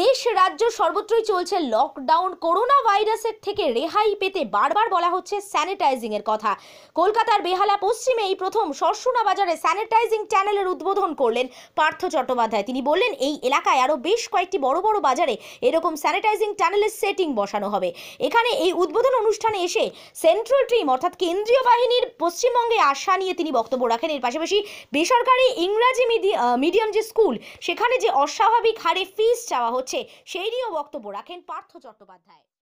দেশ রাজ্য সর্বত্রই চলছে লকডাউন করোনা ভাইরাসের থেকে রেহাই পেতে বারবার বলা হচ্ছে স্যানিটাইজিংয়ের কথা কলকাতার বেহালা পশ্চিমে এই প্রথম সরসুনা বাজারে স্যানিটাইজিং চ্যানেলের উদ্বোধন করলেন পার্থ চট্টোপাধ্যায় তিনি বললেন এই এলাকায় আরও বেশ কয়েকটি বড় বড় বাজারে এরকম স্যানিটাইজিং চ্যানেলের সেটিং বসানো হবে এখানে এই উদ্বোধন অনুষ্ঠানে এসে সেন্ট্রাল টিম অর্থাৎ কেন্দ্রীয় বাহিনীর পশ্চিমবঙ্গে আশা নিয়ে তিনি বক্তব্য রাখেন এর পাশাপাশি বেসরকারি ইংরাজি মিডিয়াম যে স্কুল সেখানে যে অস্বাভাবিক হারে ফিস চাওয়া হচ্ছে সেই নিয়েও বক্তব্য রাখেন পার্থ চট্টোপাধ্যায়